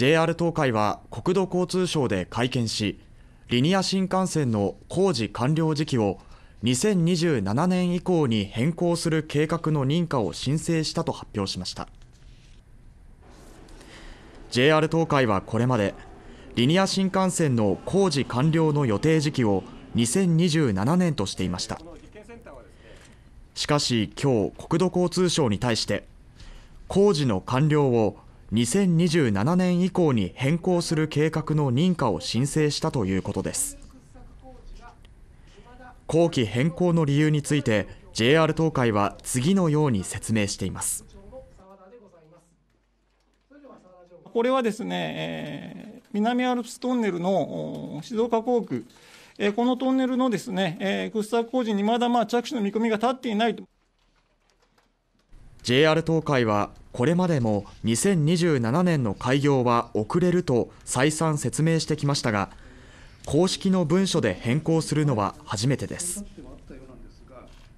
JR 東海は国土交通省で会見しリニア新幹線の工事完了時期を2027年以降に変更する計画の認可を申請したと発表しました JR 東海はこれまでリニア新幹線の工事完了の予定時期を2027年としていましたしかし今日国土交通省に対して工事の完了を2027年以降に変更する計画の認可を申請したということです後期変更の理由について JR 東海は次のように説明していますこれはですね、えー、南アルプストンネルの静岡工区、えー、このトンネルのですね、えー、掘削工事にまだまあ着手の見込みが立っていないと JR 東海はこれまでも2027年の開業は遅れると再三説明してきましたが公式の文書で変更するのは初めてです。